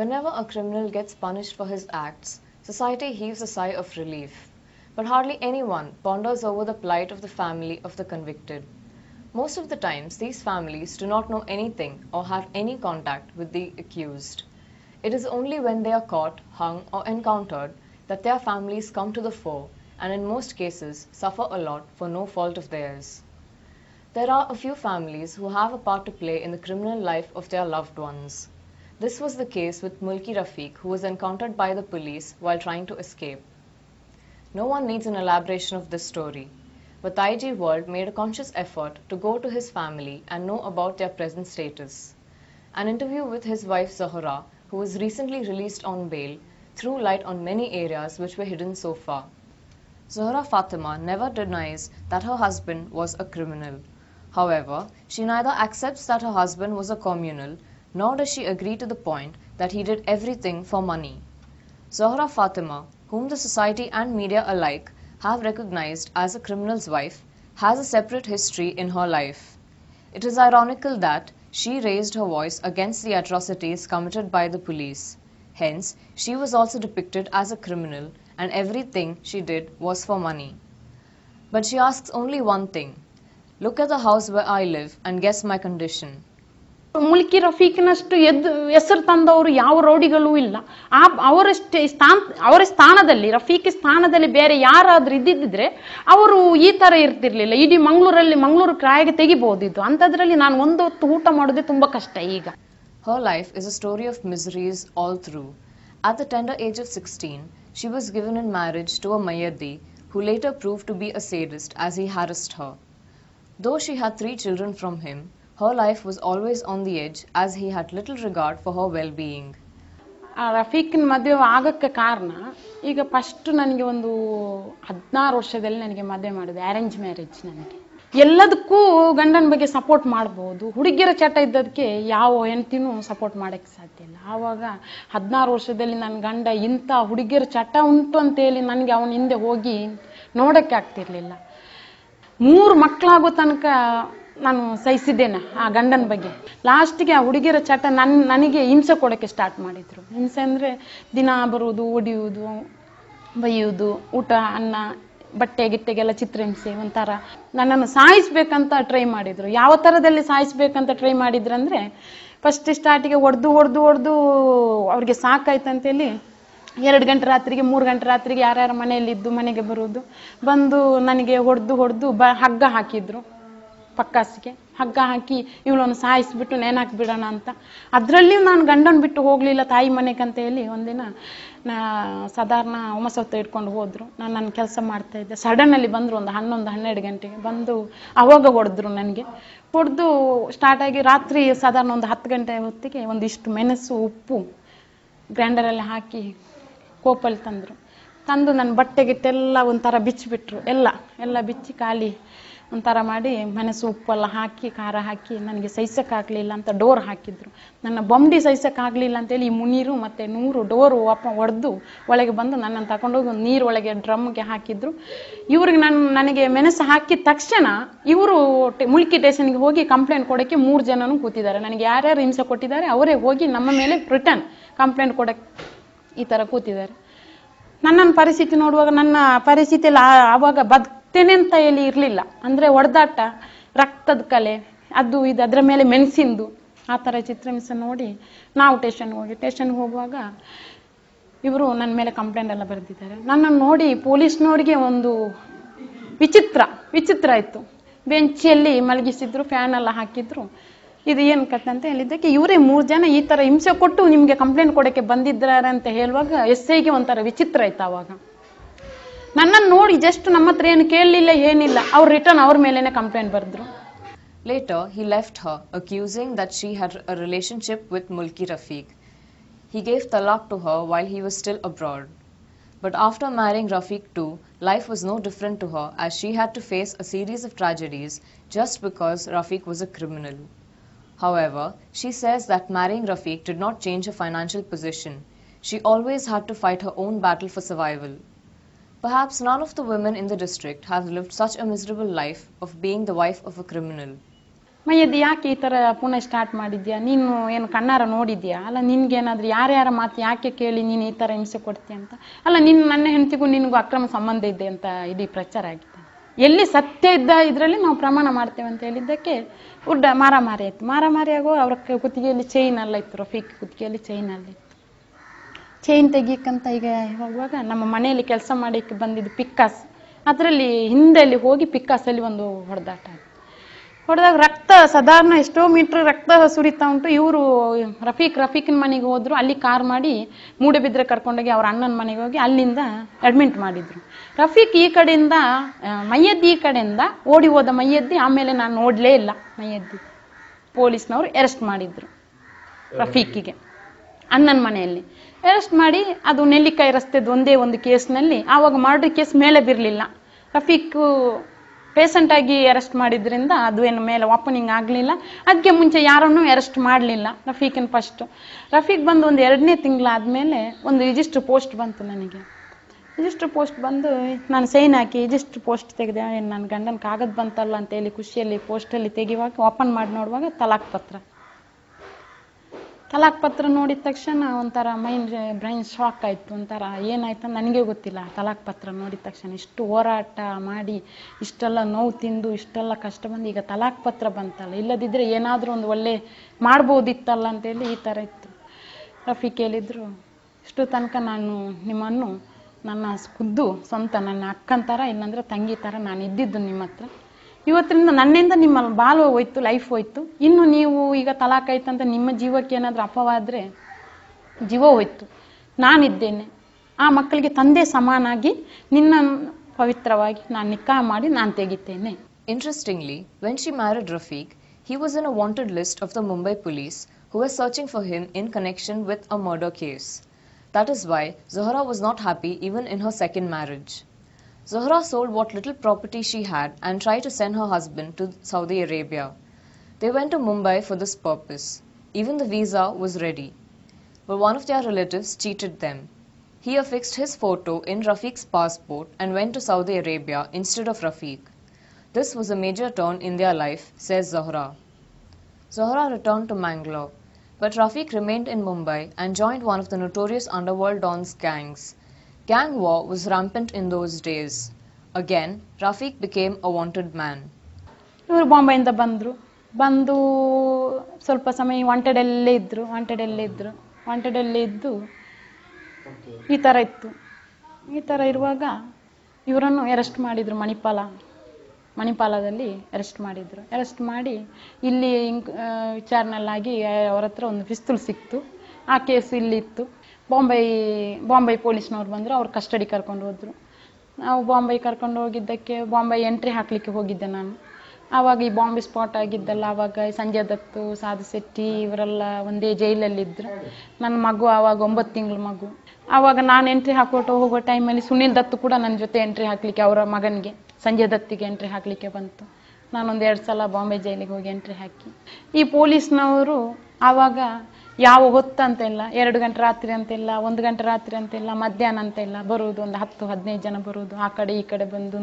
Whenever a criminal gets punished for his acts, society heaves a sigh of relief. But hardly anyone ponders over the plight of the family of the convicted. Most of the times, these families do not know anything or have any contact with the accused. It is only when they are caught, hung, or encountered that their families come to the fore and, in most cases, suffer a lot for no fault of theirs. There are a few families who have a part to play in the criminal life of their loved ones. This was the case with Mulki Rafiq, who was encountered by the police while trying to escape. No one needs an elaboration of this story, but the IG World made a conscious effort to go to his family and know about their present status. An interview with his wife Zahra, who was recently released on bail, threw light on many areas which were hidden so far. Zahra Fatima never denies that her husband was a criminal. However, she neither accepts that her husband was a communal nor does she agree to the point that he did everything for money. Zohra Fatima, whom the society and media alike have recognized as a criminal's wife, has a separate history in her life. It is ironical that she raised her voice against the atrocities committed by the police. Hence, she was also depicted as a criminal, and everything she did was for money. But she asks only one thing Look at the house where I live and guess my condition. Mulki ರಫೀಕಿನಷ್ಟು ಎದ್ದು ಹೆಸರು ತಂದವರು ಯಾವ ರೌಡಿಗಳು ಇಲ್ಲ ಸ್ಥಾನ ಅವರ ಸ್ಥಾನದಲ್ಲಿ ರಫೀಕ್ ಸ್ಥಾನದಲ್ಲಿ ಬೇರೆ ಯಾರಾದ್ರೂ ಇದ್ದಿದ್ದರೆ ಅವರು ಈ ತರ ಇರ್ತಿರ್ಲಿಲ್ಲ ಇಡೀ ಮಂಗಳೂರಲ್ಲಿ ಮಂಗಳೂರು ಕ್ರಾಯಾಗಿ ತೆಗಿಬಹುದಿತ್ತು ಅಂತ ನಾನು ಒಂದು ಹೊತ್ತು ಊಟ ಮಾಡೋದೇ ತುಂಬಾ ಕಷ್ಟ ಈಗ her life is a story of miseries all tender age of sixteen she was given in marriage to a Mayyadi who later prove to be sadist as as her though she had three children from him Her life was always on the edge as he had little regard for her well-being. ಆ ರಫೀಕ್ನ ಮದುವೆ ಆಗೋಕ್ಕೆ ಕಾರಣ ಈಗ first ನನಗೆ ಒಂದು ಹದಿನಾರು ವರ್ಷದಲ್ಲಿ ನನಗೆ ಮದುವೆ ಮಾಡಿದೆ ಅರೇಂಜ್ ಮ್ಯಾರೇಜ್ ನನಗೆ ಎಲ್ಲದಕ್ಕೂ ಗಂಡನ ಬಗ್ಗೆ ಸಪೋರ್ಟ್ ಮಾಡ್ಬೋದು ಹುಡುಗಿಯರ ಚಟ ಇದ್ದದಕ್ಕೆ ಯಾವ ಹೆಂಡ್ತಿನೂ ಸಪೋರ್ಟ್ ಮಾಡೋಕ್ಕೆ ಸಾಧ್ಯ ಇಲ್ಲ ಆವಾಗ ಹದಿನಾರು ವರ್ಷದಲ್ಲಿ ನನ್ನ ಗಂಡ ಇಂಥ ಹುಡುಗಿಯರ ಚಟ ಉಂಟು ಅಂತೇಳಿ ನನಗೆ ಅವನ ಹಿಂದೆ ಹೋಗಿ ನೋಡೋಕ್ಕೆ ಆಗ್ತಿರ್ಲಿಲ್ಲ ಮೂರು ಮಕ್ಕಳಾಗೋ ತನಕ ನಾನು ಸಹಿಸಿದ್ದೇನೆ ಆ ಗಂಡನ ಬಗ್ಗೆ ಲಾಸ್ಟಿಗೆ ಆ ಹುಡುಗಿಯರ ಚಟ ನನ್ನ ನನಗೆ ಹಿಂಸೆ ಕೊಡೋಕ್ಕೆ ಸ್ಟಾರ್ಟ್ ಮಾಡಿದರು ಹಿಂಸೆ ಅಂದರೆ ದಿನ ಬರುವುದು ಹೊಡಿಯುವುದು ಬೈಯುವುದು ಊಟ ಅನ್ನ ಬಟ್ಟೆ ಗಿಟ್ಟೆಗೆಲ್ಲ ಚಿತ್ರಹಿಂಸೆ ಒಂಥರ ನನ್ನನ್ನು ಸಾಯಿಸ್ಬೇಕಂತ ಟ್ರೈ ಮಾಡಿದರು ಯಾವ ಥರದಲ್ಲಿ ಸಾಯಿಸ್ಬೇಕಂತ ಟ್ರೈ ಅಂದರೆ ಫಸ್ಟ್ ಸ್ಟಾರ್ಟಿಗೆ ಹೊಡೆದು ಹೊಡೆದು ಹೊಡೆದು ಅವ್ರಿಗೆ ಸಾಕಾಯ್ತಂತೇಳಿ ಎರಡು ಗಂಟೆ ರಾತ್ರಿಗೆ ಮೂರು ಗಂಟೆ ರಾತ್ರಿಗೆ ಯಾರ್ಯಾರ ಮನೆಯಲ್ಲಿದ್ದು ಮನೆಗೆ ಬರುವುದು ಬಂದು ನನಗೆ ಹೊಡೆದು ಹೊಡೆದು ಬ ಹಗ್ಗ ಹಾಕಿದ್ರು ಪಕ್ಕಾಸಿಗೆ ಹಗ್ಗ ಹಾಕಿ ಇವಳನ್ನು ಸಾಯಿಸಿಬಿಟ್ಟು ಬಿಡೋಣ ಅಂತ ಅದರಲ್ಲಿಯೂ ನಾನು ಗಂಡನ ಬಿಟ್ಟು ಹೋಗಲಿಲ್ಲ ತಾಯಿ ಮನೆಗೆ ಅಂತ ಹೇಳಿ ಒಂದಿನ ನಾ ಸಾಧಾರಣ ಒಮಸೊತ್ತ ಇಟ್ಕೊಂಡು ಹೋದರು ನಾನು ನನ್ನ ಕೆಲಸ ಮಾಡ್ತಾ ಇದ್ದೆ ಸಡನ್ನಲ್ಲಿ ಬಂದರು ಒಂದು ಹನ್ನೊಂದು ಹನ್ನೆರಡು ಗಂಟೆಗೆ ಬಂದು ಅವಾಗ ಹೊಡೆದ್ರು ನನಗೆ ಹೊಡೆದು ಸ್ಟಾರ್ಟಾಗಿ ರಾತ್ರಿ ಸಾಧಾರಣ ಒಂದು ಹತ್ತು ಗಂಟೆ ಹೊತ್ತಿಗೆ ಒಂದಿಷ್ಟು ಮೆಣಸು ಉಪ್ಪು ಗ್ರೈಂಡರಲ್ಲಿ ಹಾಕಿ ಕೋಪಲ್ಲಿ ತಂದರು ತಂದು ನನ್ನ ಬಟ್ಟೆ ಒಂಥರ ಬಿಚ್ಚಿಬಿಟ್ರು ಎಲ್ಲ ಎಲ್ಲ ಬಿಚ್ಚಿ ಖಾಲಿ ಒಂಥರ ಮಾಡಿ ಮೆಣಸು ಉಪ್ಪೆಲ್ಲ ಹಾಕಿ ಖಾರ ಹಾಕಿ ನನಗೆ ಆಗಲಿಲ್ಲ ಅಂತ ಡೋರ್ ಹಾಕಿದ್ರು ನನ್ನ ಬೊಂಬಡಿ ಸಹಿಸೋಕ್ಕಾಗಲಿಲ್ಲ ಅಂತೇಳಿ ಈ ಮುನೀರು ಮತ್ತು ನೂರು ಡೋರು ಒಪ್ಪ ಒಡೆದು ಒಳಗೆ ಬಂದು ನನ್ನನ್ನು ತಗೊಂಡೋಗಿ ನೀರು ಒಳಗೆ ಡ್ರಮ್ಗೆ ಹಾಕಿದ್ರು ಇವ್ರಿಗೆ ನನ್ನ ನನಗೆ ಮೆಣಸು ಹಾಕಿದ ತಕ್ಷಣ ಇವರು ಮುಲ್ಕಿ ಟೇಷನ್ಗೆ ಹೋಗಿ ಕಂಪ್ಲೇಂಟ್ ಕೊಡೋಕ್ಕೆ ಮೂರು ಜನನು ಕೂತಿದ್ದಾರೆ ನನಗೆ ಯಾರ್ಯಾರು ಹಿಂಸೆ ಕೊಟ್ಟಿದ್ದಾರೆ ಅವರೇ ಹೋಗಿ ನಮ್ಮ ಮೇಲೆ ರಿಟರ್ನ್ ಕಂಪ್ಲೇಂಟ್ ಕೊಡೋಕ್ಕೆ ಈ ಥರ ಕೂತಿದ್ದಾರೆ ನನ್ನನ್ನು ಪರಿಸ್ಥಿತಿ ನೋಡುವಾಗ ನನ್ನ ಪರಿಸ್ಥಿತಿಯಲ್ಲಿ ಆವಾಗ ಬದುಕ್ತೇನೆ ಅಂತ ಹೇಳಿ ಇರಲಿಲ್ಲ ಅಂದರೆ ಹೊಡೆದಾಟ ರಕ್ತದ ಕಲೆ ಅದು ಇದು ಅದರ ಮೇಲೆ ಮೆಣಸಿಂದು ಆ ಥರ ಚಿತ್ರಮಿಸ ನೋಡಿ ನಾವು ಟೇಷನ್ಗೆ ಹೋಗಿ ಟೇಷನ್ಗೆ ಹೋಗುವಾಗ ಇವರು ನನ್ನ ಮೇಲೆ ಕಂಪ್ಲೇಂಟ್ ಎಲ್ಲ ಬರೆದಿದ್ದಾರೆ ನನ್ನನ್ನು ನೋಡಿ ಪೊಲೀಸ್ನವ್ರಿಗೆ ಒಂದು ವಿಚಿತ್ರ ವಿಚಿತ್ರ ಇತ್ತು ಬೆಂಚಿಯಲ್ಲಿ ಮಲಗಿಸಿದ್ರು ಫ್ಯಾನ್ ಎಲ್ಲ ಹಾಕಿದ್ರು ಇದು ಏನು ಕತೆ ಅಂತ ಹೇಳಿದ್ದಕ್ಕೆ ಇವರೇ ಮೂರು ಜನ ಈ ಥರ ಹಿಂಸೆ ಕೊಟ್ಟು ನಿಮಗೆ ಕಂಪ್ಲೇಂಟ್ ಕೊಡೋಕ್ಕೆ ಬಂದಿದ್ದಾರೆ ಅಂತ ಹೇಳುವಾಗ ಎಸ್ ಐಗೆ ಒಂಥರ ವಿಚಿತ್ರ ಆಯ್ತು ಅವಾಗ ನನ್ನನ್ನು ನೋಡಿ ಜಸ್ಟ್ ನಮ್ಮ ಹತ್ರ ಏನು ಕೇಳಲಿಲ್ಲ ಏನಿಲ್ಲ ಅವ್ರು ರಿಟರ್ನ್ ಅವ್ರ ಮೇಲೇನೆ ಕಂಪ್ಲೇಂಟ್ ಬರೆದ್ರು later he left her, accusing that she had a relationship with Mulki Rafiq He gave talaq to her while he was still abroad. But after marrying Rafiq too life was no different to her as she had to face a series of tragedies just because Rafiq was a criminal. However, she says that marrying Rafiq did not change her financial position. She always had to fight her own battle for survival. Perhaps none of the women in the district have lived such a miserable life of being the wife of a criminal. ಮಯ್ಯದ್ದು ಯಾಕೆ ಈ ಥರ ಪುನಃ start ಮಾಡಿದ್ಯಾ ನೀನು ಏನು ಕಣ್ಣಾರ ನೋಡಿದ್ಯಾ ಅಲ್ಲ ನಿನಗೇನಾದರೂ ಯಾರ್ಯಾರ ಮಾತು ಯಾಕೆ ಕೇಳಿ ನೀನು ಈ ಥರ ಹಿಂಸೆ ಕೊಡ್ತೀಯ ಅಂತ ಅಲ್ಲ ನಿನ್ನ ನನ್ನ ಹೆಂಡತಿಗೂ ನಿನಗೂ ಅಕ್ರಮ ಸಂಬಂಧ ಇದೆ ಅಂತ ಇಡೀ ಪ್ರಚಾರ ಆಗಿದೆ ಎಲ್ಲಿ ಸತ್ಯ ಇದ್ದ ಇದರಲ್ಲಿ ನಾವು ಪ್ರಮಾಣ ಮಾಡ್ತೇವೆ ಅಂತ ಹೇಳಿದ್ದಕ್ಕೆ ಉಡ್ಡ ಮಾರಾಮಾರಿ ಆಯ್ತು ಮಾರಾಮಾರಿ ಆಗುವ ಅವ್ರ ಕುತ್ತಿಗೆಯಲ್ಲಿ ಚೈನ್ ಅಲ್ಲ ಇತ್ತು ರಫೀಕ್ ಕುತ್ತಿಗೆಯಲ್ಲಿ ಚೈನ್ ಅಲ್ಲಿ ಚೈನ್ ತೆಗಿಯಕ್ಕಂತ ಈಗ ಹೋಗುವಾಗ ನಮ್ಮ ಮನೆಯಲ್ಲಿ ಕೆಲಸ ಮಾಡಿಕ್ಕೆ ಬಂದಿದ್ದು ಪಿಕ್ಕಾಸ್ ಅದರಲ್ಲಿ ಹಿಂದೆಲ್ಲಿ ಹೋಗಿ ಪಿಕ್ಕಾಸಲ್ಲಿ ಒಂದು ಹೊಡೆದಾಟ ಆಯ್ತು ಹೊಡೆದಾಗ ರಕ್ತ ಸಾಧಾರಣ ಎಷ್ಟೋ ಮೀಟ್ರ್ ರಕ್ತ ಸುರಿತಾ ಉಂಟು ಇವರು ರಫೀಕ್ ರಫೀಕಿನ ಮನೆಗೆ ಹೋದ್ರು ಅಲ್ಲಿ ಕಾರ್ ಮಾಡಿ ಮೂಡಬಿದ್ರೆ ಕರ್ಕೊಂಡೋಗಿ ಅವ್ರ ಅಣ್ಣನ ಮನೆಗೆ ಹೋಗಿ ಅಲ್ಲಿಂದ ಅಡ್ಮಿಂಟ್ ಮಾಡಿದ್ರು ರಫೀಕ್ ಈ ಕಡೆಯಿಂದ ಮೈಯದ್ದಿ ಈ ಕಡೆಯಿಂದ ಓಡಿ ಹೋದ ಮೈಯದ್ದಿ ಆಮೇಲೆ ನಾನು ನೋಡಲೇ ಇಲ್ಲ ಮೈಯದ್ದಿ ಪೊಲೀಸ್ನವರು ಅರೆಸ್ಟ್ ಮಾಡಿದ್ರು ರಫೀಕಿಗೆ ಅಣ್ಣನ ಮನೆಯಲ್ಲಿ ಅರೆಸ್ಟ್ ಮಾಡಿ ಅದು ನೆಲ್ಲಿಕಾಯಿ ರಸ್ತೆದು ಒಂದೇ ಒಂದು ಕೇಸ್ನಲ್ಲಿ ಆವಾಗ ಮರ್ಡರ್ ಕೇಸ್ ಮೇಲೆ ಬಿರಲಿಲ್ಲ ರಫೀಕು ಪೇಷಂಟ್ ಆಗಿ ಅರೆಸ್ಟ್ ಮಾಡಿದ್ರಿಂದ ಅದು ಏನು ಮೇಲೆ ಓಪನಿಂಗ್ ಆಗಲಿಲ್ಲ ಅದಕ್ಕೆ ಮುಂಚೆ ಯಾರನ್ನೂ ಅರೆಸ್ಟ್ ಮಾಡಲಿಲ್ಲ ರಫೀಕಿನ ಫಸ್ಟ್ ರಫೀಕ್ ಬಂದು ಒಂದು ಎರಡನೇ ತಿಂಗಳಾದಮೇಲೆ ಒಂದು ರಿಜಿಸ್ಟರ್ ಪೋಸ್ಟ್ ಬಂತು ನನಗೆ ರಿಜಿಸ್ಟರ್ ಪೋಸ್ಟ್ ಬಂದು ನಾನು ಸೈನ್ ಹಾಕಿ ರಿಜಿಸ್ಟರ್ ಪೋಸ್ಟ್ ತೆಗೆದೆ ನನ್ನ ಗಂಡನ ಕಾಗದ ಬಂತಲ್ಲ ಅಂತೇಳಿ ಖುಷಿಯಲ್ಲಿ ಪೋಸ್ಟಲ್ಲಿ ತೆಗಿವಾಗ ಓಪನ್ ಮಾಡಿ ನೋಡುವಾಗ ತಲಾಖ್ ಪತ್ರ ತಲಾಕ್ ಪತ್ರ ನೋಡಿದ ತಕ್ಷಣ ಒಂಥರ ಮೈಂಡ್ ಬ್ರೈನ್ ಶಾಕ್ ಆಯಿತು ಒಂಥರ ಏನಾಯ್ತು ನನಗೆ ಗೊತ್ತಿಲ್ಲ ತಲಾಖ್ ಪತ್ರ ನೋಡಿದ ತಕ್ಷಣ ಇಷ್ಟು ಹೋರಾಟ ಮಾಡಿ ಇಷ್ಟೆಲ್ಲ ನೋವು ತಿಂದು ಇಷ್ಟೆಲ್ಲ ಕಷ್ಟ ಬಂದು ಈಗ ತಲಾಕ್ ಪತ್ರ ಬಂತಲ್ಲ ಇಲ್ಲದಿದ್ದರೆ ಏನಾದರೂ ಒಂದು ಒಳ್ಳೆ ಮಾಡ್ಬೋದಿತ್ತಲ್ಲ ಅಂತೇಳಿ ಈ ಥರ ಇತ್ತು ರಫಿ ಕೇಳಿದರು ಇಷ್ಟು ತನಕ ನಾನು ನಿಮ್ಮನ್ನು ನನ್ನ ಖುದ್ದು ಸ್ವಂತ ನನ್ನ ಅಕ್ಕನ ಥರ ಇಲ್ಲಾಂದರೆ ತಂಗಿ ಥರ ನಾನು ಇದ್ದಿದ್ದು ನಿಮ್ಮ ಹತ್ರ ಇವತ್ತಿನಿಂದ ನನ್ನಿಂದ ನಿಮ್ಮ ಬಾಲ್ವ ಹೋಯ್ತು ಲೈಫ್ ಹೋಯ್ತು ಇನ್ನು ನೀವು ಈಗ ತಲಾಕ್ ಆಯ್ತಂತ ನಿಮ್ಮ ಜೀವಕ್ಕೆ ಏನಾದರೂ ಅಪವಾದ್ರೆ ಜೀವ ಹೋಯ್ತು ನಾನಿದ್ದೇನೆ ಆ ಮಕ್ಕಳಿಗೆ ತಂದೆ ಸಮಾನಾಗಿ ನಿನ್ನ ಪವಿತ್ರವಾಗಿ ನಾನು ನಿಕಾ ಮಾಡಿ ನಾನು ತೆಗಿತೇನೆ interestingly when she married Rafiq he was an a wanted list of the Mumbai police who were searching for him in connection with a murder case. That is why Zohra was not happy even in her second marriage. Zohra sold what little property she had and tried to send her husband to Saudi Arabia. They went to Mumbai for this purpose. Even the visa was ready. But one of their relatives cheated them. He affixed his photo in Rafiq's passport and went to Saudi Arabia instead of Rafiq. This was a major turn in their life, says Zohra. Zohra returned to Mangalore, but Rafiq remained in Mumbai and joined one of the notorious underworld Don's gangs. Gang war was rampant in those days. Again, Rafiq became a wanted man. ಇವರು ಬಾಂಬೆಯಿಂದ ಬಂದರು ಬಂದು ಸ್ವಲ್ಪ ಸಮಯ ವಾಂಟೆಡಲ್ಲೇ ಇದ್ದರು ವಾಂಟೆಡಲ್ಲೇ ಇದ್ದರು ವಾಂಟೆಡಲ್ಲೇ ಇದ್ದು ಈ ಥರ ಇತ್ತು ಈ ಥರ ಇರುವಾಗ ಇವರನ್ನು ಅರೆಸ್ಟ್ ಮಾಡಿದರು ಮಣಿಪಾಲ ಮಣಿಪಾಲದಲ್ಲಿ ಅರೆಸ್ಟ್ ಮಾಡಿದರು ಅರೆಸ್ಟ್ ಮಾಡಿ ಇಲ್ಲಿ ವಿಚಾರಣೆಲ್ಲಾಗಿ ಅವ್ರ ಹತ್ರ ಒಂದು ಪಿಸ್ತೂಲ್ ಸಿಕ್ತು ಆ ಕೇಸ್ ಇಲ್ಲಿತ್ತು ಬಾಂಬೈ ಬಾಂಬೈ ಪೊಲೀಸ್ನವ್ರು ಬಂದರು ಅವ್ರು ಕಸ್ಟಡಿ ಕರ್ಕೊಂಡು ಹೋದರು ನಾವು ಬಾಂಬೈ ಕರ್ಕೊಂಡು ಹೋಗಿದ್ದಕ್ಕೆ ಬಾಂಬೈ ಎಂಟ್ರಿ ಹಾಕಲಿಕ್ಕೆ ಹೋಗಿದ್ದೆ ನಾನು ಆವಾಗ ಈ ಬಾಂಬೆ ಸ್ಪಾಟ್ ಆಗಿದ್ದಲ್ಲ ಆವಾಗ ಸಂಜಯ್ ದತ್ತು ಸಾಧು ಶೆಟ್ಟಿ ಇವರೆಲ್ಲ ಒಂದೇ ಜೈಲಲ್ಲಿದ್ದರು ನನ್ನ ಮಗು ಆವಾಗ ಒಂಬತ್ತು ತಿಂಗಳ ಮಗು ಆವಾಗ ನಾನು ಎಂಟ್ರಿ ಹಾಕೊಟ್ಟು ಹೋಗೋ ಟೈಮಲ್ಲಿ ಸುನಿಲ್ ದತ್ತು ಕೂಡ ನನ್ನ ಜೊತೆ ಎಂಟ್ರಿ ಹಾಕಲಿಕ್ಕೆ ಅವರ ಮಗನಿಗೆ ಸಂಜಯ್ ದತ್ತಿಗೆ ಎಂಟ್ರಿ ಹಾಕಲಿಕ್ಕೆ ಬಂತು ನಾನೊಂದು ಎರಡು ಸಲ ಬಾಂಬೆ ಜೈಲಿಗೆ ಹೋಗಿ ಎಂಟ್ರಿ ಹಾಕಿ ಈ ಪೊಲೀಸ್ನವರು ಆವಾಗ ಯಾವ ಹೊತ್ತು ಅಂತ ಇಲ್ಲ ಎರಡು ಗಂಟೆ ರಾತ್ರಿ ಅಂತ ಇಲ್ಲ ಒಂದು ಗಂಟೆ ರಾತ್ರಿ ಅಂತ ಇಲ್ಲ ಮಧ್ಯಾಹ್ನ ಅಂತ ಇಲ್ಲ ಬರುವುದು ಒಂದು ಹತ್ತು ಹದಿನೈದು ಜನ ಬರುವುದು ಆ ಕಡೆ ಈ ಕಡೆ ಬಂದು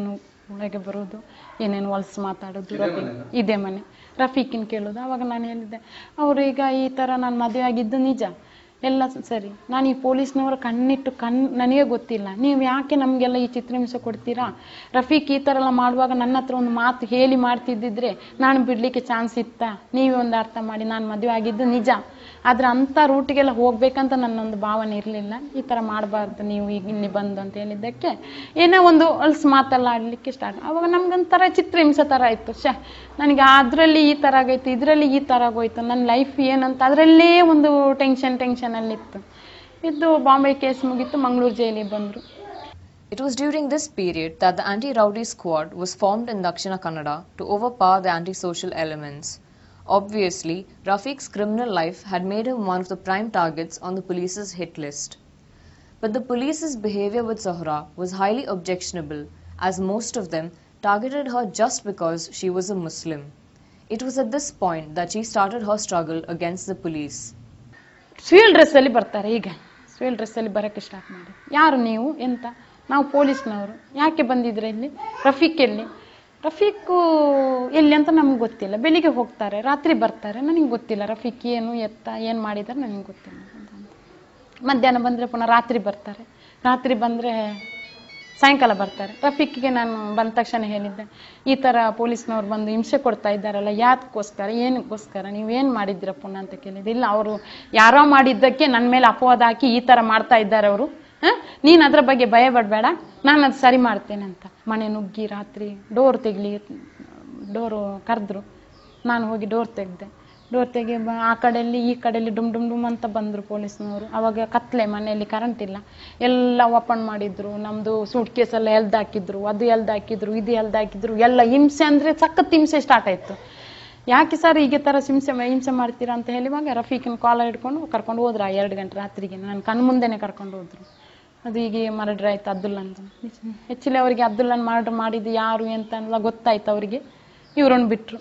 ಒಳಗೆ ಬರೋದು ಏನೇನು ಹೊಲಸು ಮಾತಾಡೋದು ರಫೀಕ್ ಇದೇ ಮನೆ ರಫೀಕಿನ ಕೇಳೋದು ಆವಾಗ ನಾನು ಹೇಳಿದ್ದೆ ಅವರು ಈಗ ಈ ಥರ ನಾನು ಮದುವೆ ಆಗಿದ್ದು ನಿಜ ಎಲ್ಲ ಸರಿ ನಾನು ಈ ಪೊಲೀಸ್ನವರು ಕಣ್ಣಿಟ್ಟು ಕಣ್ಣು ನನಗೆ ಗೊತ್ತಿಲ್ಲ ನೀವು ಯಾಕೆ ನಮಗೆಲ್ಲ ಈ ಚಿತ್ರಹಿಂಸೆ ಕೊಡ್ತೀರಾ ರಫೀಕ್ ಈ ಥರ ಎಲ್ಲ ಮಾಡುವಾಗ ನನ್ನ ಹತ್ರ ಒಂದು ಮಾತು ಹೇಳಿ ಮಾಡ್ತಿದ್ದಿದ್ರೆ ನಾನು ಬಿಡಲಿಕ್ಕೆ ಚಾನ್ಸ್ ಇತ್ತಾ ನೀವೇ ಒಂದು ಅರ್ಥ ಮಾಡಿ ನಾನು ಮದುವೆ ಆಗಿದ್ದು ನಿಜ ಆದ್ರೆ ಅಂಥ ರೂಟಿಗೆಲ್ಲ ಹೋಗ್ಬೇಕಂತ ನನ್ನೊಂದು ಭಾವನೆ ಇರಲಿಲ್ಲ ಈ ಥರ ಮಾಡಬಾರ್ದು ನೀವು ಈಗ ಇಲ್ಲಿ ಬಂದು ಅಂತ ಹೇಳಿದ್ದಕ್ಕೆ ಏನೋ ಒಂದು ಹೊಲ್ಸ್ ಮಾತೆಲ್ಲ ಆಡಲಿಕ್ಕೆ ಸ್ಟಾರ್ಟ್ ಆವಾಗ ನಮ್ಗೊಂಥರ ಚಿತ್ರಹಿಂಸೆ ಥರ ಇತ್ತು ಶ ನನಗೆ ಅದರಲ್ಲಿ ಈ ಥರ ಆಗೋಯ್ತು ಇದರಲ್ಲಿ ಈ ಥರ ಆಗೋಯ್ತು ನನ್ನ ಲೈಫ್ ಏನಂತ ಅದರಲ್ಲೇ ಒಂದು ಟೆನ್ಷನ್ ಟೆನ್ಷನಲ್ಲಿತ್ತು ಇದು ಬಾಂಬೆ ಕೇಸ್ ಮುಗೀತು ಮಂಗಳೂರು ಜೈಲಿಗೆ ಬಂದರು It was during this period that the anti-rowdy squad was formed in Dakshina Kannada to overpower the social elements. Obviously, Rafiq's criminal life had made him one of the prime targets on the police's hit list. But the police's behavior with Zahra was highly objectionable as most of them targeted her just because she was a Muslim. It was at this point that she started her struggle against the police. Civil ಡ್ರೆಸ್ಸಲ್ಲಿ ಬರ್ತಾರೆ ಈಗ civil ಡ್ರೆಸ್ಸಲ್ಲಿ ಬರೋಕ್ಕೆ start ಮಾಡಿ ಯಾರು ನೀವು ಎಂತ ನಾವು ಪೊಲೀಸ್ನವರು ಯಾಕೆ ಬಂದಿದ್ರೆ ಇಲ್ಲಿ ರಫೀಕ್ ಎಲ್ಲಿ ರಫೀಕ್ ಎಲ್ಲಿ ಅಂತ ನಮ್ಗೆ ಗೊತ್ತಿಲ್ಲ ಬೆಳಿಗ್ಗೆ ಹೋಗ್ತಾರೆ ರಾತ್ರಿ ಬರ್ತಾರೆ ನನಗೆ ಗೊತ್ತಿಲ್ಲ ರಫೀಕ್ ಏನು ಎತ್ತ ಏನು ಮಾಡಿದ್ದಾರೆ ನನಗೆ ಗೊತ್ತಿಲ್ಲ ಮಧ್ಯಾಹ್ನ ಬಂದರೆ ಪುನಃ ರಾತ್ರಿ ಬರ್ತಾರೆ ರಾತ್ರಿ ಬಂದರೆ ಸಾಯಂಕಾಲ ಬರ್ತಾರೆ ರಫೀಕ್ಗೆ ನಾನು ಬಂದ ತಕ್ಷಣ ಹೇಳಿದ್ದೆ ಈ ಥರ ಪೊಲೀಸ್ನವ್ರು ಬಂದು ಹಿಂಸೆ ಕೊಡ್ತಾ ಇದ್ದಾರಲ್ಲ ಯಾತಕ್ಕೋಸ್ಕರ ಏನಕ್ಕೋಸ್ಕರ ನೀವೇನು ಮಾಡಿದ್ದೀರ ಪುನಃ ಅಂತ ಕೇಳಿದ್ದೆ ಇಲ್ಲ ಅವರು ಯಾರೋ ಮಾಡಿದ್ದಕ್ಕೆ ನನ್ನ ಮೇಲೆ ಅಪವಾದ ಹಾಕಿ ಈ ಥರ ಮಾಡ್ತಾ ಇದ್ದಾರೆ ಅವರು ನೀನು ಅದ್ರ ಬಗ್ಗೆ ಭಯ ಪಡಬೇಡ ನಾನು ಅದು ಸರಿ ಮಾಡ್ತೇನೆ ಅಂತ ಮನೆ ನುಗ್ಗಿ ರಾತ್ರಿ ಡೋರ್ ತೆಗಲಿ ಡೋರು ಕರೆದ್ರು ನಾನು ಹೋಗಿ ಡೋರ್ ತೆಗೆದೆ ಡೋರ್ ತೆಗೆ ಆ ಕಡೆಯಲ್ಲಿ ಈ ಕಡೆಯಲ್ಲಿ ಡುಮ್ ಡುಮ್ ಡುಮ್ ಅಂತ ಬಂದರು ಪೊಲೀಸ್ನವರು ಅವಾಗ ಕತ್ಲೆ ಮನೆಯಲ್ಲಿ ಕರೆಂಟ್ ಇಲ್ಲ ಎಲ್ಲ ಓಪನ್ ಮಾಡಿದ್ರು ನಮ್ಮದು ಸೂಟ್ ಎಲ್ಲ ಎಲ್ದು ಹಾಕಿದ್ರು ಅದು ಎಲ್ದು ಹಾಕಿದ್ರು ಇದು ಎಲ್ದು ಹಾಕಿದ್ರು ಎಲ್ಲ ಹಿಂಸೆ ಅಂದರೆ ಸಖತ್ ಹಿಂಸೆ ಸ್ಟಾರ್ಟ್ ಆಯಿತು ಯಾಕೆ ಸರ್ ಹೀಗೆ ಥರ ಹಿಂಸೆ ಹಿಂಸೆ ಮಾಡ್ತೀರಾ ಅಂತ ಹೇಳಿವಾಗ ರಫೀಕಿನ ಕಾಲ ಹಿಡ್ಕೊಂಡು ಕರ್ಕೊಂಡು ಹೋದ್ರು ಆ ಎರಡು ಗಂಟೆ ರಾತ್ರಿಗೆ ನನ್ನ ಕಣ್ಮುಂದೆ ಕರ್ಕೊಂಡು ಹೋದ್ರು ಅದು ಹೀಗೆ ಮರ್ಡ್ರ್ ಆಯ್ತು ಅಬ್ದುಲ್ಲನ್ ಹೆಚ್ಚಿಲೆ ಅವರಿಗೆ ಅಬ್ದುಲ್ಲನ್ ಮರ್ಡ್ರ್ ಮಾಡಿದ್ದು ಯಾರು ಎಂತೆಲ್ಲ ಗೊತ್ತಾಯ್ತು ಅವರಿಗೆ ಇವ್ರನ್ನು ಬಿಟ್ರು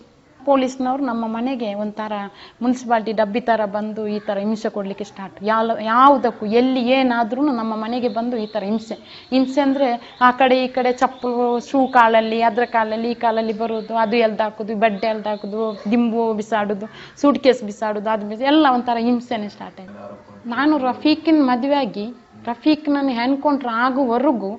ಪೊಲೀಸ್ನವ್ರು ನಮ್ಮ ಮನೆಗೆ ಒಂಥರ ಮುನ್ಸಿಪಾಲ್ಟಿ ಡಬ್ಬಿ ಥರ ಬಂದು ಈ ಥರ ಹಿಂಸೆ ಕೊಡಲಿಕ್ಕೆ ಸ್ಟಾರ್ಟ್ ಯಾವ ಯಾವುದಕ್ಕೂ ಎಲ್ಲಿ ಏನಾದ್ರೂ ನಮ್ಮ ಮನೆಗೆ ಬಂದು ಈ ಥರ ಹಿಂಸೆ ಹಿಂಸೆ ಅಂದರೆ ಆ ಕಡೆ ಈ ಕಡೆ ಚಪ್ಪು ಶೂ ಕಾಲಲ್ಲಿ ಅದರ ಕಾಲಲ್ಲಿ ಈ ಕಾಲಲ್ಲಿ ಬರೋದು ಅದು ಎಲ್ದು ಹಾಕೋದು ಬಡ್ಡೆ ಎಲ್ದು ಹಾಕೋದು ದಿಂಬು ಬಿಸಾಡೋದು ಸೂಟ್ ಕೇಸ್ ಬಿಸಾಡೋದು ಅದು ಎಲ್ಲ ಒಂಥರ ಹಿಂಸೆನೇ ಸ್ಟಾರ್ಟ್ ಆಯಿತು ನಾನು ರಫೀಕಿನ ಆಗಿ ರಫೀಕ್ ನನ್ನ ಹೆಣ್ಕೊಂಡ್ರೆ ಆಗುವರೆಗೂ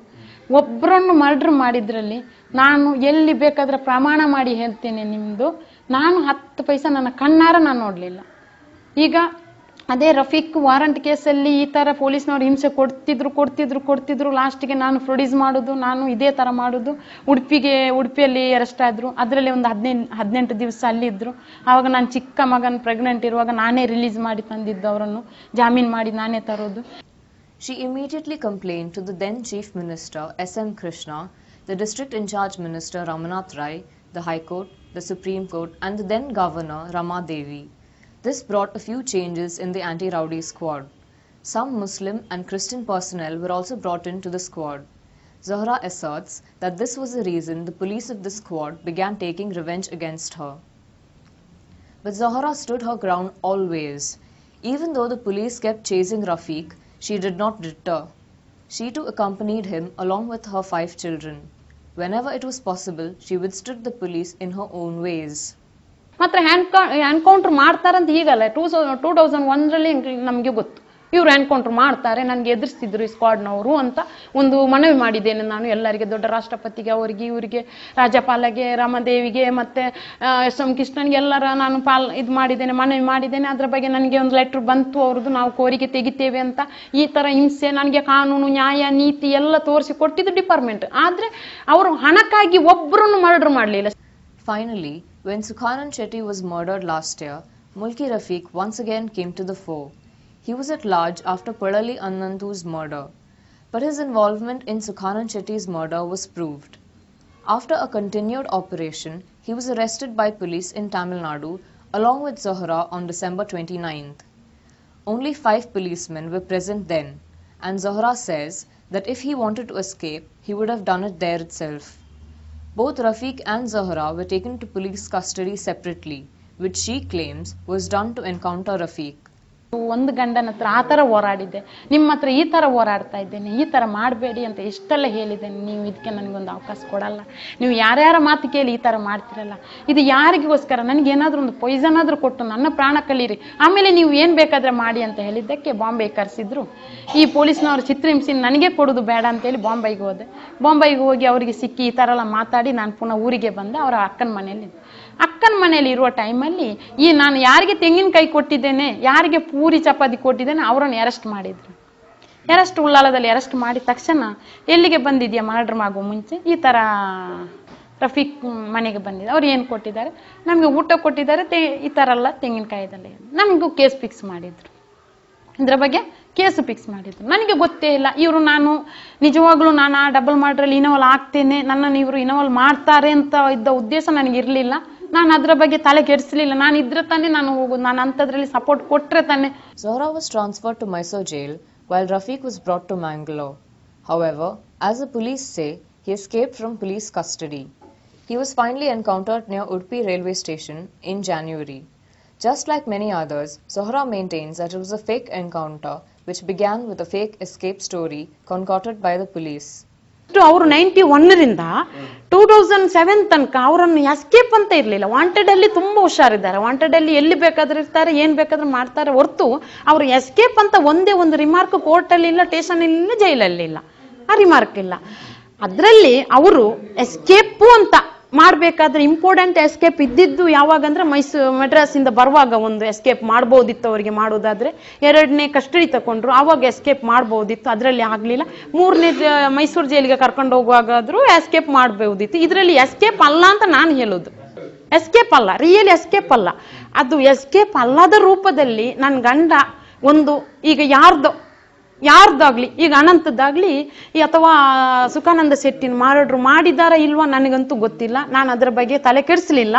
ಒಬ್ಬರನ್ನು ಮರ್ಡ್ರ್ ಮಾಡಿದ್ರಲ್ಲಿ ನಾನು ಎಲ್ಲಿ ಬೇಕಾದ್ರೆ ಪ್ರಮಾಣ ಮಾಡಿ ಹೇಳ್ತೇನೆ ನಿಮ್ಮದು ನಾನು ಹತ್ತು ಪೈಸ ನನ್ನ ಕಣ್ಣಾರ ನಾನು ನೋಡಲಿಲ್ಲ ಈಗ ಅದೇ ರಫೀಕ್ ವಾರಂಟ್ ಕೇಸಲ್ಲಿ ಈ ಥರ ಪೊಲೀಸ್ನವ್ರು ಹಿಂಸೆ ಕೊಡ್ತಿದ್ರು ಕೊಡ್ತಿದ್ರು ಕೊಡ್ತಿದ್ರು ಲಾಸ್ಟಿಗೆ ನಾನು ಪ್ರೊಡ್ಯೂಸ್ ಮಾಡೋದು ನಾನು ಇದೇ ಥರ ಮಾಡೋದು ಉಡುಪಿಗೆ ಉಡುಪಿಯಲ್ಲಿ ಅರೆಸ್ಟ್ ಆದರು ಅದರಲ್ಲಿ ಒಂದು ಹದಿನೈದು ಹದಿನೆಂಟು ದಿವಸ ಅಲ್ಲಿದ್ದರು ಆವಾಗ ನಾನು ಚಿಕ್ಕ ಮಗನ ಪ್ರೆಗ್ನೆಂಟ್ ಇರುವಾಗ ನಾನೇ ರಿಲೀಸ್ ಮಾಡಿ ತಂದಿದ್ದು ಅವರನ್ನು ಜಾಮೀನು ಮಾಡಿ ನಾನೇ ತರೋದು She immediately complained to the then Chief Minister S. M. Krishna, the district in charge minister Ramanath Rai, the High Court, the Supreme Court, and the then Governor Rama Devi. This brought a few changes in the anti rowdy squad. Some Muslim and Christian personnel were also brought into the squad. Zahra asserts that this was the reason the police of the squad began taking revenge against her. But Zahra stood her ground always. Even though the police kept chasing Rafiq, she did not deter. She too accompanied him along with her five children. Whenever it was possible, she withstood the police in her own ways. ಮಾತ್ರ encounter ಮಾಡ್ತಾರಂತ ಈಗಲ್ಲ two two thousand ಒಂದರಲ್ಲಿ ನಮಗೆ ಗೊತ್ತು ಇವ್ರು encounter ಮಾಡ್ತಾರೆ ನನಗೆ ಎದುರಿಸ್ತಿದ್ರು ಈ ಸ್ಕ್ವಾಡ್ನವರು ಅಂತ ಒಂದು ಮನವಿ ಮಾಡಿದ್ದೇನೆ ನಾನು ಎಲ್ಲರಿಗೆ ದೊಡ್ಡ ರಾಷ್ಟ್ರಪತಿಗೆ ಅವರಿಗೆ ಇವರಿಗೆ ರಾಜ್ಯಪಾಲಗೆ ರಾಮದೇವಿಗೆ ಮತ್ತೆ ಎಸ್ ಎಂ ಕೃಷ್ಣನ್ಗೆ ಎಲ್ಲರ ನಾನು ಪಾಲ್ ಇದು ಮಾಡಿದ್ದೇನೆ ಮನವಿ ಮಾಡಿದ್ದೇನೆ ಅದ್ರ ಬಗ್ಗೆ ನನಗೆ ಒಂದು ಲೆಟ್ರ್ ಬಂತು ಅವ್ರದ್ದು ನಾವು ಕೋರಿಕೆ ತೆಗಿತೇವೆ ಅಂತ ಈ ತರ ಹಿಂಸೆ ನನಗೆ ಕಾನೂನು ನ್ಯಾಯ ನೀತಿ ಎಲ್ಲ ತೋರಿಸಿ ಕೊಟ್ಟಿದ್ದು ಡಿಪಾರ್ಟ್ಮೆಂಟ್ ಆದರೆ ಅವರು ಹಣಕ್ಕಾಗಿ ಒಬ್ಬರನ್ನು ಮರ್ಡರ್ ಮಾಡಲಿಲ್ಲ finally when Sukhanand Shetty was murdered last year Mulki Rafiq once again came to the fore. He was at large after Padali Anandu's murder, but his involvement in Sukhanan Chetty's murder was proved. After a continued operation, he was arrested by police in Tamil Nadu along with Zahra on December 29th. Only five policemen were present then, and Zahra says that if he wanted to escape, he would have done it there itself. Both Rafiq and Zahra were taken to police custody separately, which she claims was done to encounter Rafiq. ಒಂದು ಗಂಡನ ಹತ್ರ ಆ ಥರ ಹೋರಾಡಿದ್ದೆ ನಿಮ್ಮ ಹತ್ರ ಈ ಥರ ಹೋರಾಡ್ತಾ ಇದ್ದೇನೆ ಈ ಥರ ಮಾಡಬೇಡಿ ಅಂತ ಎಷ್ಟೆಲ್ಲ ಹೇಳಿದ್ದೇನೆ ನೀವು ಇದಕ್ಕೆ ನನಗೊಂದು ಅವಕಾಶ ಕೊಡಲ್ಲ ನೀವು ಯಾರ್ಯಾರ ಮಾತು ಕೇಳಿ ಈ ಥರ ಮಾಡ್ತಿರಲ್ಲ ಇದು ಯಾರಿಗೋಸ್ಕರ ನನಗೇನಾದರೂ ಒಂದು ಪಾಯ್ಸನ್ ಆದರೂ ಕೊಟ್ಟು ನನ್ನ ಪ್ರಾಣ ಕಲೀರಿ ಆಮೇಲೆ ನೀವು ಏನು ಬೇಕಾದರೆ ಮಾಡಿ ಅಂತ ಹೇಳಿದ್ದಕ್ಕೆ ಬಾಂಬೆ ಕರೆಸಿದ್ರು ಈ ಪೊಲೀಸ್ನವರು ಚಿತ್ರಹಿಂಸೆ ನನಗೆ ಕೊಡೋದು ಬೇಡ ಅಂತೇಳಿ ಬಾಂಬೆಗೆ ಹೋದೆ ಬಾಂಬೆಗೆ ಹೋಗಿ ಅವರಿಗೆ ಸಿಕ್ಕಿ ಈ ಥರ ಎಲ್ಲ ಮಾತಾಡಿ ನಾನು ಪುನಃ ಊರಿಗೆ ಬಂದೆ ಅವರ ಅಕ್ಕನ ಮನೆಯಲ್ಲಿ ಅಕ್ಕನ ಮನೆಯಲ್ಲಿ ಇರುವ ಟೈಮಲ್ಲಿ ಈ ನಾನು ಯಾರಿಗೆ ತೆಂಗಿನಕಾಯಿ ಕೊಟ್ಟಿದ್ದೇನೆ ಯಾರಿಗೆ ಪೂರಿ ಚಪಾತಿ ಕೊಟ್ಟಿದ್ದೇನೆ ಅವರನ್ನು ಅರೆಸ್ಟ್ ಮಾಡಿದ್ರು ಅರೆಸ್ಟ್ ಉಳ್ಳಾಲದಲ್ಲಿ ಅರೆಸ್ಟ್ ಮಾಡಿದ ತಕ್ಷಣ ಎಲ್ಲಿಗೆ ಬಂದಿದೆಯಾ ಮರ್ಡ್ರ್ ಮಗುವ ಮುಂಚೆ ಈ ಥರ ರಫೀಕ್ ಮನೆಗೆ ಬಂದಿದೆ ಅವ್ರು ಏನು ಕೊಟ್ಟಿದ್ದಾರೆ ನಮಗೆ ಊಟ ಕೊಟ್ಟಿದ್ದಾರೆ ತೆ ಈ ಥರ ಎಲ್ಲ ತೆಂಗಿನಕಾಯಿದಲ್ಲಿ ನಮಗೂ ಕೇಸ್ ಫಿಕ್ಸ್ ಮಾಡಿದರು ಇದರ ಬಗ್ಗೆ ಕೇಸು ಫಿಕ್ಸ್ ಮಾಡಿದ್ರು ನನಗೆ ಗೊತ್ತೇ ಇಲ್ಲ ಇವರು ನಾನು ನಿಜವಾಗ್ಲೂ ನಾನು ಆ ಡಬಲ್ ಮಾಡ್ರಲ್ಲಿ ಇನೋಲ್ ಆಗ್ತೇನೆ ನನ್ನನ್ನು ಇವರು ಇನೋಲ್ ಮಾಡ್ತಾರೆ ಅಂತ ಇದ್ದ ಉದ್ದೇಶ ನನಗಿರಲಿಲ್ಲ Zohra was transferred to Mysore jail while Rafiq was brought to Mangalore. However, as the police say, he escaped from police custody. He was finally encountered near Udpi railway station in January. Just like many others, Zohra maintains that it was a fake encounter which began with a fake escape story concocted by the police. ಅವರು ninety ಒನ್ನರಿಂದ two thousand seven ತನಕ ಅವರನ್ನು escape ಅಂತ ಇರಲಿಲ್ಲ wanted ಅಲ್ಲಿ ತುಂಬಾ ಹುಷಾರಿದ್ದಾರೆ wanted ಅಲ್ಲಿ ಎಲ್ಲಿ ಬೇಕಾದ್ರೂ ಇರ್ತಾರೆ ಏನ್ ಬೇಕಾದ್ರೂ ಮಾಡ್ತಾರೆ ಹೊರತು ಅವರು ಎಸ್ಕೇಪ್ ಅಂತ ಒಂದೇ ಒಂದು ರಿಮಾರ್ಕ್ ಕೋರ್ಟ್ ಅಲ್ಲಿ ಇಲ್ಲ ಸ್ಟೇಷನ್ ಇಲ್ಲ ಜೈಲಲ್ಲಿ ಇಲ್ಲ ಆ ರಿಮಾರ್ಕ್ ಇಲ್ಲ ಅದರಲ್ಲಿ ಅವರು ಎಸ್ಕೇಪು ಅಂತ ಮಾಡ್ಬೇಕಾದ್ರೆ ಇಂಪಾರ್ಟೆಂಟ್ ಎಸ್ಕೇಪ್ ಇದ್ದಿದ್ದು ಯಾವಾಗ ಅಂದ್ರೆ ಮೈಸೂರು ಮಡ್ರಾಸ್ ಇಂದ ಬರುವಾಗ ಒಂದು ಎಸ್ಕೇಪ್ ಮಾಡ್ಬೋದಿತ್ತು ಅವರಿಗೆ ಮಾಡೋದಾದ್ರೆ ಎರಡನೇ ಕಸ್ಟಡಿ ತಗೊಂಡ್ರು ಆವಾಗ ಎಸ್ಕೇಪ್ ಮಾಡ್ಬೋದಿತ್ತು ಅದರಲ್ಲಿ ಆಗಲಿಲ್ಲ ಮೂರನೇ ಮೈಸೂರು ಜೈಲಿಗೆ ಕರ್ಕೊಂಡು ಹೋಗುವಾಗಾದ್ರೂ ಎಸ್ಕೇಪ್ ಮಾಡಬಹುದಿತ್ತು ಇದರಲ್ಲಿ ಎಸ್ಕೇಪ್ ಅಲ್ಲ ಅಂತ ನಾನು ಹೇಳೋದು ಎಸ್ಕೇಪ್ ಅಲ್ಲ ರಿಯಲ್ ಎಸ್ಕೇಪ್ ಅಲ್ಲ ಅದು ಎಸ್ಕೇಪ್ ಅಲ್ಲದ ರೂಪದಲ್ಲಿ ನನ್ನ ಗಂಡ ಒಂದು ಈಗ ಯಾರ್ದೋ ಯಾರ್ದಾಗ್ಲಿ ಈಗ ಅನಂತದ್ದಾಗ್ಲಿ ಅಥವಾ ಸುಖಾನಂದ ಶೆಟ್ಟಿನ ಮಾರಾಡ್ರು ಮಾಡಿದಾರ ಇಲ್ವಾ ನನಗಂತೂ ಗೊತ್ತಿಲ್ಲ ನಾನು ಅದರ ಬಗ್ಗೆ ತಲೆ ಕೆಡಿಸ್ಲಿಲ್ಲ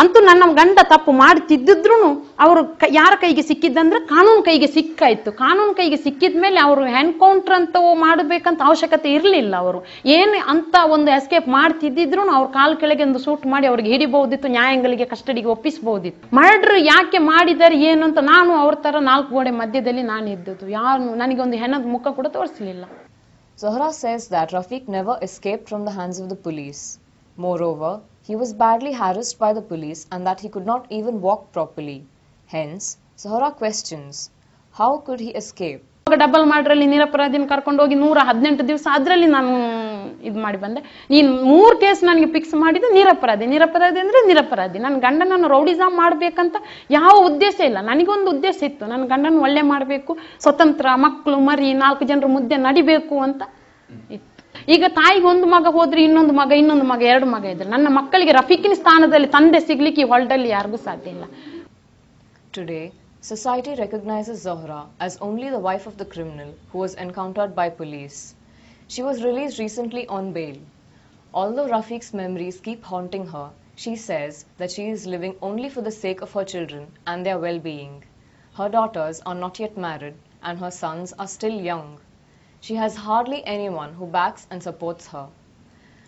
ಅಂತೂ ನನ್ನ ಗಂಡ ತಪ್ಪು ಮಾಡ್ತಿದ್ದಿದ್ರು ಅವರು ಯಾರ ಕೈಗೆ ಸಿಕ್ಕಿದ್ದಂದ್ರೆ ಕಾನೂನು ಕೈಗೆ ಸಿಕ್ಕಾಯ್ತು ಕಾನೂನು ಕೈಗೆ ಸಿಕ್ಕಿದ ಮೇಲೆ ಅವರು ಎನ್ಕೌಂಟರ್ ಅಂತ ಮಾಡಬೇಕಂತ ಅವಶ್ಯಕತೆ ಇರಲಿಲ್ಲ ಅವರು ಏನು ಅಂತ ಒಂದು ಎಸ್ಕೇಪ್ ಮಾಡ್ತಿದ್ದಿದ್ರು ಅವ್ರ ಕಾಲು ಕೆಳಗೆ ಒಂದು ಸೂಟ್ ಮಾಡಿ ಅವ್ರಿಗೆ ಹಿಡಿಬಹುದಿತ್ತು ನ್ಯಾಯಾಂಗಲಿಗೆ ಕಸ್ಟಡಿಗೆ ಒಪ್ಪಿಸಬಹುದಿತ್ತು ಮರ್ಡ್ರ್ ಯಾಕೆ ಮಾಡಿದ್ದಾರೆ ಏನು ಅಂತ ನಾನು ಅವ್ರ ತರ ನಾಲ್ಕು ಗೋಡೆ ಮಧ್ಯದಲ್ಲಿ ನಾನು ಇದ್ದದ್ದು ಯಾರು ನನಗೆ ಒಂದು ಹೆಣದ ಮುಖ ಕೂಡ ತೋರಿಸಲಿಲ್ಲ Zohra says that never never from from the hands the the moreover He was badly harassed by the police and that he could not even walk properly. Hence, Sahara questions how could he escape? Double ಮಾಡ್ರಲ್ಲಿ ನಿರಪರಾಧಿನ ಕರ್ಕೊಂಡು ಹೋಗಿ ನೂರ ಹದಿನೆಂಟು ದಿವಸ ಅದರಲ್ಲಿ ನಾನು ಇದು ಮಾಡಿ ಬಂದೆ ನೀನ್ ಮೂರು ಕೇಸ್ ನನಗೆ ಫಿಕ್ಸ್ ಮಾಡಿದ್ದು ನಿರಪರಾಧಿ ನಿರಪರಾಧಿ ಅಂದರೆ ನಿರಪರಾಧಿ ನನ್ನ ಗಂಡನನ್ನು ರೌಡಿಸಮ್ ಮಾಡಬೇಕಂತ ಯಾವ ಉದ್ದೇಶ ಇಲ್ಲ ನನಗೊಂದು ಉದ್ದೇಶ ಇತ್ತು ನನ್ನ ಗಂಡನ ಒಳ್ಳೆ ಮಾಡಬೇಕು ಸ್ವತಂತ್ರ ಮಕ್ಕಳು ಮರಿ ನಾಲ್ಕು ಜನರು ಮುದ್ದೆ ನಡಿಬೇಕು ಅಂತ ಇತ್ತು Today, society recognizes Zohra as only the wife of the criminal who was encountered by police. She was released recently on bail. Although Rafiq's memories keep haunting her, she says that she is living only for the sake of her children and their well being. Her daughters are not yet married, and her sons are still young she has hardly anyone who backs and supports her.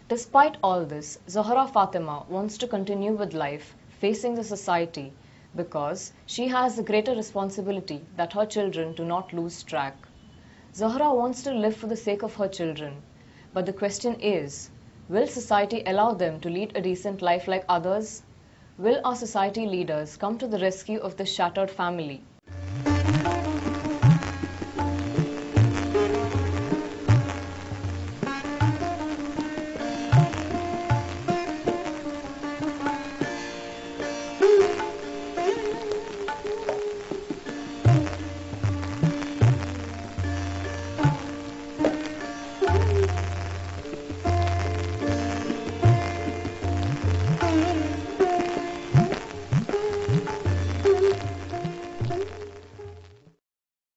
Despite all this, Zahra Fatima wants to continue with life facing the society because she has a greater responsibility that her children do not lose track. Zahra wants to live for the sake of her children, but the question is will society allow them to lead a decent life like others? Will our society leaders come to the rescue of this shattered family?